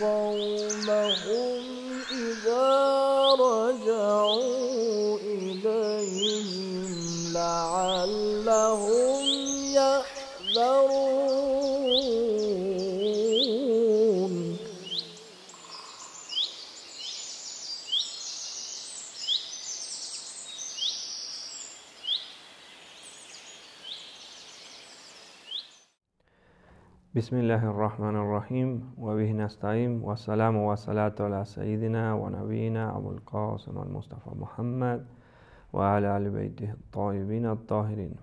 قومه Bismillahirrahmanirrahim. Wa bihi nasta'in. Wa salamu wa salatu ala sayyidina wa nabiyina Abul Qasim al Mustafa Muhammad wa ala al baytihi at-tayyibin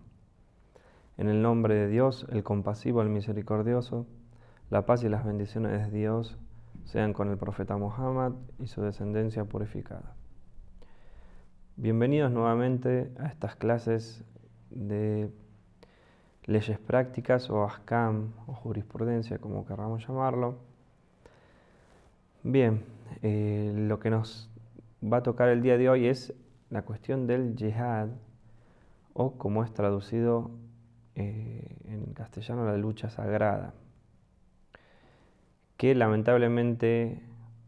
En el nombre de Dios, el compasivo, el misericordioso, la paz y las bendiciones de Dios sean con el profeta Muhammad y su descendencia purificada. Bienvenidos nuevamente a estas clases de leyes prácticas o ASCAM o jurisprudencia, como querramos llamarlo. Bien, eh, lo que nos va a tocar el día de hoy es la cuestión del yihad o como es traducido eh, en castellano la lucha sagrada, que lamentablemente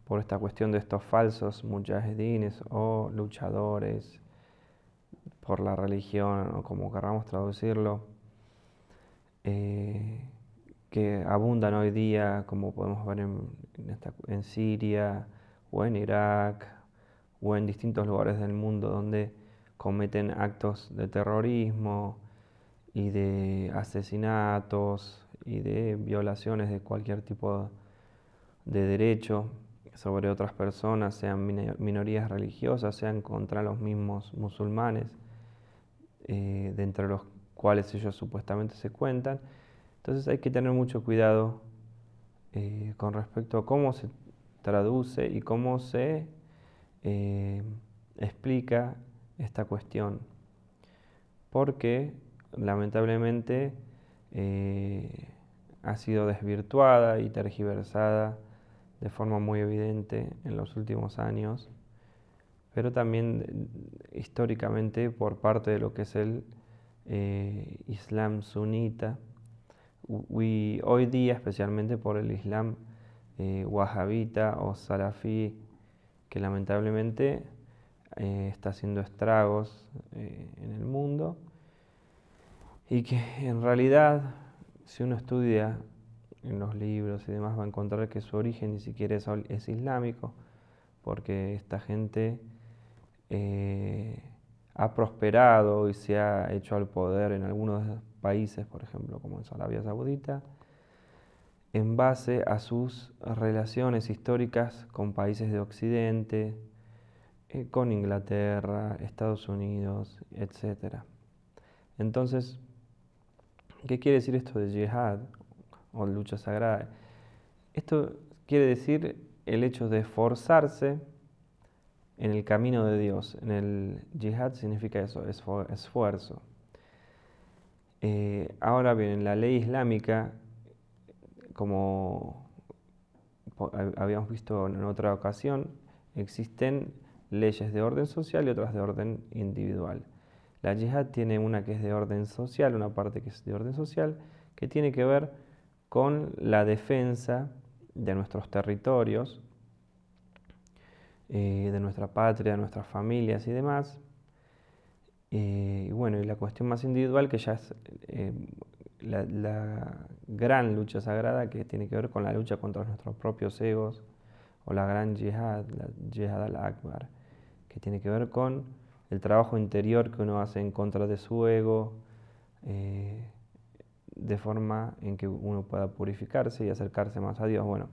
por esta cuestión de estos falsos mujahedines o luchadores por la religión o como querramos traducirlo, eh, que abundan hoy día, como podemos ver en, esta, en, Siria o en Irak o en distintos lugares del mundo donde cometen actos de terrorismo y de asesinatos y de violaciones de cualquier tipo de derecho sobre otras personas, sean minorías religiosas, sean contra los mismos musulmanes, eh, de entre los cuáles ellos supuestamente se cuentan. Entonces hay que tener mucho cuidado eh, con respecto a cómo se traduce y cómo se eh, explica esta cuestión. Porque lamentablemente eh, ha sido desvirtuada y tergiversada de forma muy evidente en los últimos años, pero también históricamente por parte de lo que es el eh, Islam sunita. hoy día, especialmente por el Islam eh, wahabita o salafí, que lamentablemente eh, está haciendo estragos en el mundo y que en realidad si uno estudia en los libros y demás va a encontrar que su origen ni siquiera es, islámico, porque esta gente ha prosperado y se ha hecho al poder en algunos países, por ejemplo, como en Arabia Saudita, en base a sus relaciones históricas con países de Occidente, eh, con Inglaterra, Estados Unidos, etc. Entonces, ¿qué quiere decir esto de yihad o lucha sagrada? Esto quiere decir el hecho de esforzarse en el camino de Dios. En el jihad significa eso, esfuerzo. Eh, ahora bien, en la ley islámica, como habíamos visto en otra ocasión, existen leyes de orden social y otras de orden individual. La yihad tiene una que es de orden social, una parte que es de orden social, que tiene que ver con la defensa de nuestros territorios eh, de nuestra patria, de nuestras familias y demás. Eh, y bueno, y la cuestión más individual, que ya es eh, la, gran lucha sagrada que tiene que ver con la lucha contra nuestros propios egos, o la gran yihad, la yihad al-akbar, que tiene que ver con el trabajo interior que uno hace en contra de su ego, de forma en que uno pueda purificarse y acercarse más a Dios. Bueno,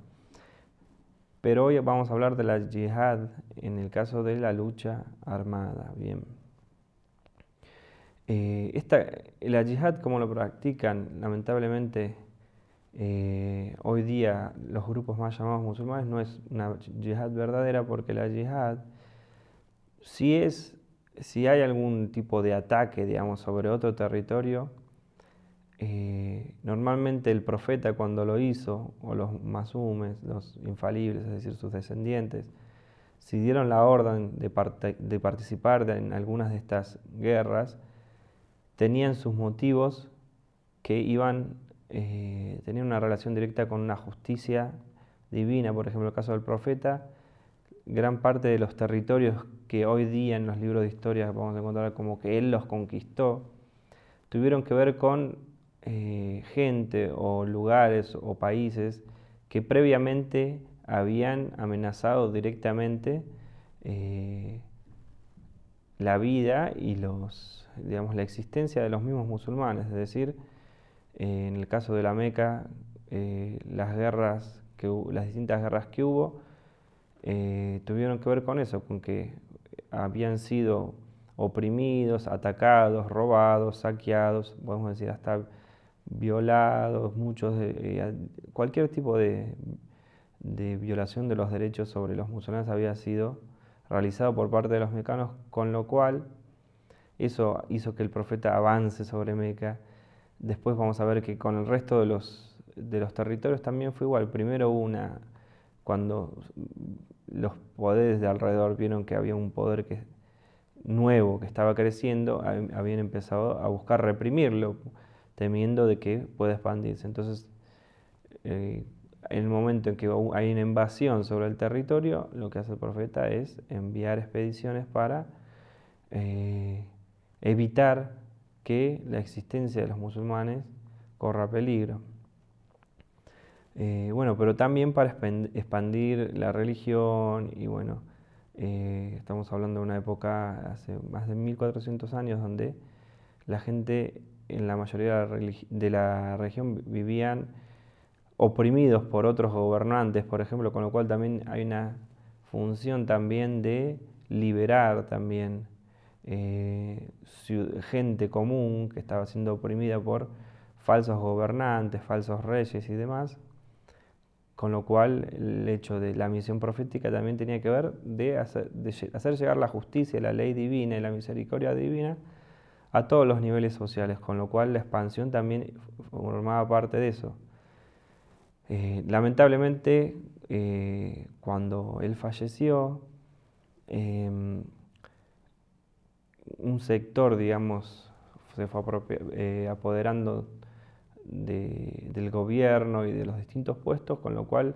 pero hoy vamos a hablar de la yihad en el caso de la lucha armada. Eh, la yihad, como lo practican lamentablemente eh, hoy día los grupos más llamados musulmanes, no es una yihad verdadera porque la yihad, si, si hay algún tipo de ataque digamos, sobre otro territorio, eh, normalmente el profeta cuando lo hizo, o los masumes, los infalibles, es decir, sus descendientes, si dieron la orden de, participar en algunas de estas guerras, tenían sus motivos que iban, eh, tenían una relación directa con una justicia divina, por ejemplo, el caso del profeta, gran parte de los territorios que hoy día en los libros de historia vamos a encontrar como que él los conquistó, tuvieron que ver con eh, gente o lugares o países que previamente habían amenazado directamente eh, la vida y los, digamos, la existencia de los mismos musulmanes. Es decir, eh, en el caso de la Meca, las guerras que las distintas guerras que hubo tuvieron que ver con eso, con que habían sido oprimidos, atacados, robados, saqueados, podemos decir hasta violados, muchos, de, eh, cualquier tipo de, violación de los derechos sobre los musulmanes había sido realizado por parte de los mecanos, con lo cual eso hizo que el profeta avance sobre Meca. Después vamos a ver que con el resto de los, de los territorios también fue igual. Primero una, cuando los poderes de alrededor vieron que había un poder que, nuevo que estaba creciendo, habían empezado a buscar reprimirlo temiendo de que pueda expandirse. Entonces, eh, en el momento en que hay una invasión sobre el territorio, lo que hace el profeta es enviar expediciones para eh, evitar que la existencia de los musulmanes corra peligro. Eh, bueno, pero también para expandir la religión y bueno, estamos hablando de una época hace más de 1400 años donde la gente en la mayoría de la región vivían oprimidos por otros gobernantes, por ejemplo, con lo cual también hay una función también de liberar también eh, gente común que estaba siendo oprimida por falsos gobernantes, falsos reyes y demás, con lo cual el hecho de la misión profética también tenía que ver de hacer llegar la justicia, la ley divina y la misericordia divina a todos los niveles sociales, con lo cual la expansión también formaba parte de eso. Eh, lamentablemente, eh, cuando él falleció, em, un sector, digamos, se fue eh, apoderando del gobierno y de los distintos puestos, con lo cual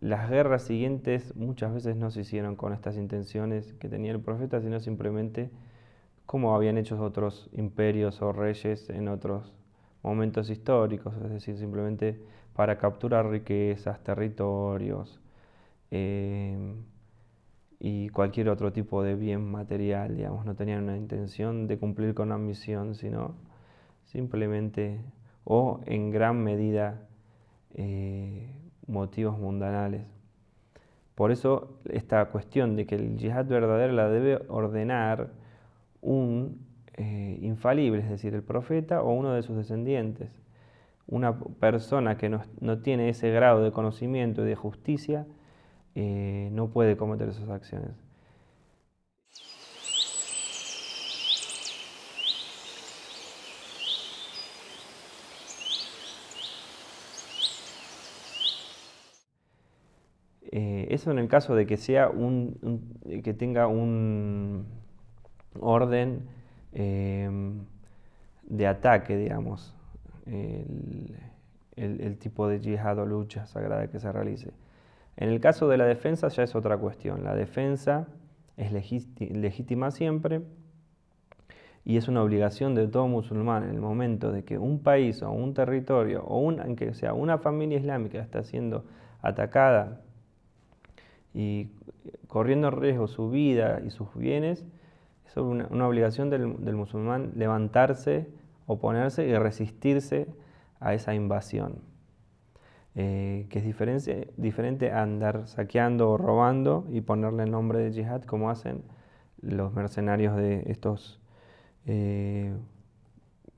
las guerras siguientes muchas veces no se hicieron con estas intenciones que tenía el profeta, sino simplemente como habían hecho otros imperios o reyes en otros momentos históricos, es decir, simplemente para capturar riquezas, territorios eh, y cualquier otro tipo de bien material, digamos, no tenían una intención de cumplir con una misión, sino simplemente o en gran medida eh, motivos mundanales. Por eso esta cuestión de que el yihad verdadero la debe ordenar un eh, infalible, es decir, el profeta o uno de sus descendientes. Una persona que no, tiene ese grado de conocimiento y de justicia eh, no puede cometer esas acciones. Eh, eso en el caso de que sea un que tenga un orden em, de ataque, digamos, el, tipo de yihad o lucha sagrada que se realice. En el caso de la defensa ya es otra cuestión. La defensa es legítima siempre y es una obligación de todo musulmán en el momento de que un país o un territorio o aunque sea una familia islámica está siendo atacada y corriendo riesgo su vida y sus bienes, es una, obligación del, musulmán levantarse, oponerse y resistirse a esa invasión, eh, que es diferente, a andar saqueando o robando y ponerle el nombre de yihad como hacen los mercenarios de estos eh,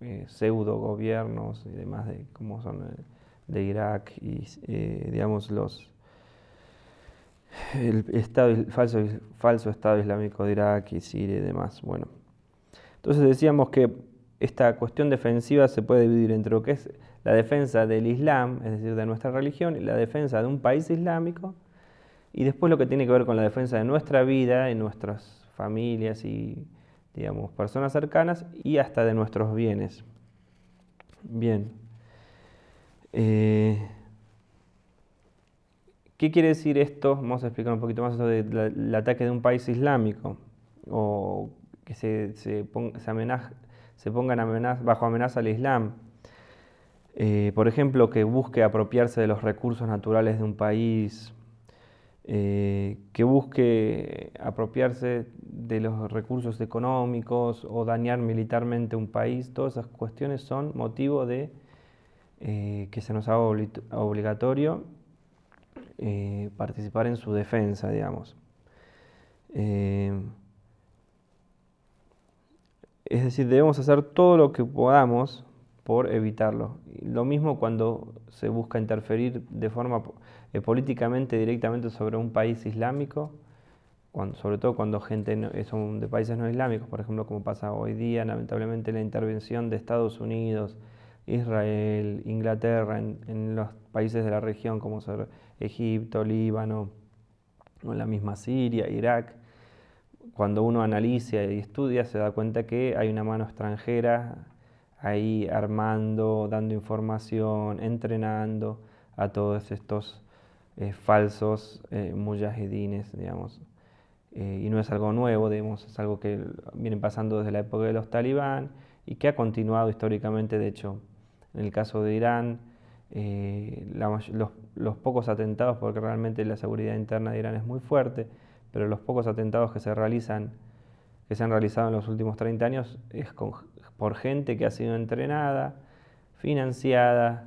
eh, pseudo gobiernos y demás, de, como son de Irak y digamos los el, estado, falso, falso Estado Islámico de Irak y Siria y demás. Bueno, entonces decíamos que esta cuestión defensiva se puede dividir entre lo que es la defensa del Islam, es decir, de nuestra religión, y la defensa de un país islámico, y después lo que tiene que ver con la defensa de nuestra vida, de nuestras familias y, digamos, personas cercanas, y hasta de nuestros bienes. Bien. Eh, ¿Qué quiere decir esto? Vamos a explicar un poquito más eso del ataque de un país islámico o que se, se, se, pongan bajo amenaza al Islam. Eh, por ejemplo, que busque apropiarse de los recursos naturales de un país, eh, que busque apropiarse de los recursos económicos o dañar militarmente un país, todas esas cuestiones son motivo de eh, que se nos haga obligatorio eh, participar en su defensa, digamos. Eh, es decir, debemos hacer todo lo que podamos por evitarlo. Lo mismo cuando se busca interferir de forma eh, políticamente directamente sobre un país islámico, sobre todo cuando gente es son de países no islámicos, por ejemplo, como pasa hoy día, lamentablemente la intervención de Estados Unidos, Israel, Inglaterra, en, en los países de la región, como ser Egipto, Líbano, la misma Siria, Irak. Cuando uno analiza y estudia se da cuenta que hay una mano extranjera ahí armando, dando información, entrenando a todos estos eh, falsos eh, digamos. Eh, y no es algo nuevo, digamos, es algo que viene pasando desde la época de los talibán y que ha continuado históricamente, de hecho, en el caso de Irán, eh, los los pocos atentados, porque realmente la seguridad interna de Irán es muy fuerte, pero los pocos atentados que se realizan, que se han realizado en los últimos 30 años, es por gente que ha sido entrenada, financiada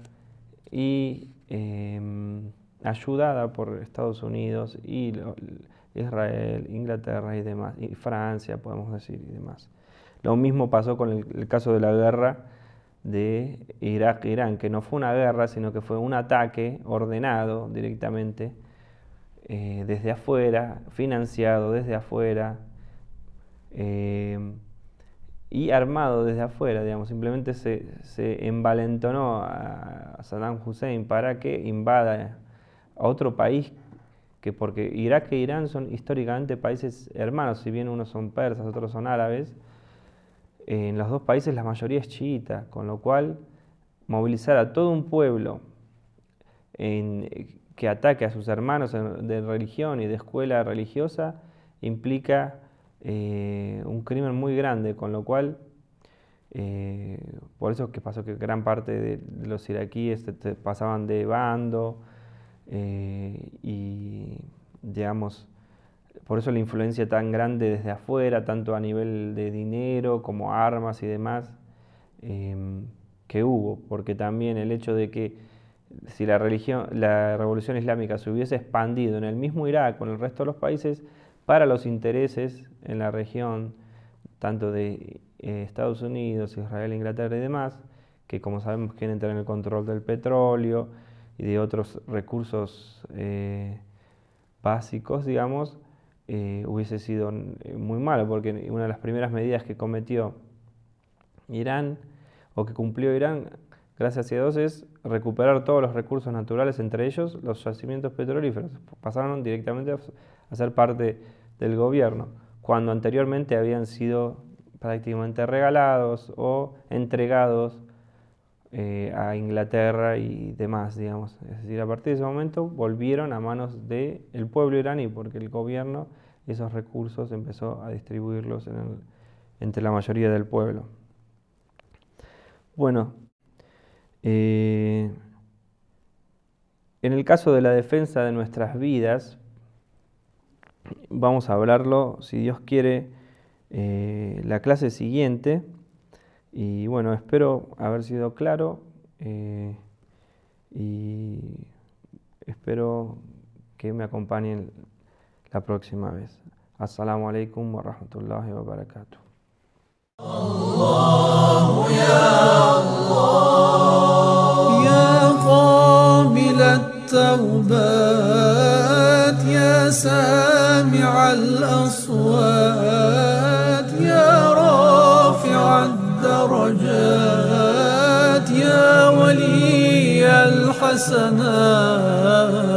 y em, ayudada por Estados Unidos y Israel, Inglaterra y demás, y Francia, podemos decir, y demás. Lo mismo pasó con el caso de la guerra de Irak-Irán, e que no fue una guerra, sino que fue un ataque ordenado directamente eh, desde afuera, financiado desde afuera eh, y armado desde afuera, digamos, simplemente se, se envalentonó a Saddam Hussein para que invada a otro país que porque Irak e Irán son históricamente países hermanos, si bien unos son persas, otros son árabes, en los dos países la mayoría es chiita, con lo cual movilizar a todo un pueblo que ataque a sus hermanos de religión y de escuela religiosa implica eh, un crimen muy grande, con lo cual, eh, por eso que pasó que gran parte de, los iraquíes este, pasaban de bando eh, y, digamos, por eso la influencia tan grande desde afuera, tanto a nivel de dinero como armas y demás, em, que hubo, porque también el hecho de que si la, religión, la revolución islámica se hubiese expandido en el mismo Irak con el resto de los países, para los intereses en la región, tanto de eh, Estados Unidos, Israel, Inglaterra y demás, que como sabemos quieren tener el control del petróleo y de otros recursos eh, básicos, digamos, eh, hubiese sido eh, muy malo, porque una de las primeras medidas que cometió Irán o que cumplió Irán gracias a Dios es recuperar todos los recursos naturales, entre ellos los yacimientos petrolíferos. Pasaron directamente a ser parte del gobierno, cuando anteriormente habían sido prácticamente regalados o entregados eh, a Inglaterra y demás, digamos. Es decir, a partir de ese momento volvieron a manos del pueblo iraní, porque el gobierno esos recursos empezó a distribuirlos entre la mayoría del pueblo. Bueno, eh, en el caso de la defensa de nuestras vidas, vamos a hablarlo, si Dios quiere, eh, la clase siguiente. Y bueno, espero haber sido claro eh, y espero que me acompañen la próxima vez. Assalamu alaikum wa rahmatullahi wa barakatuh. الدرجات يا ولي الحسنات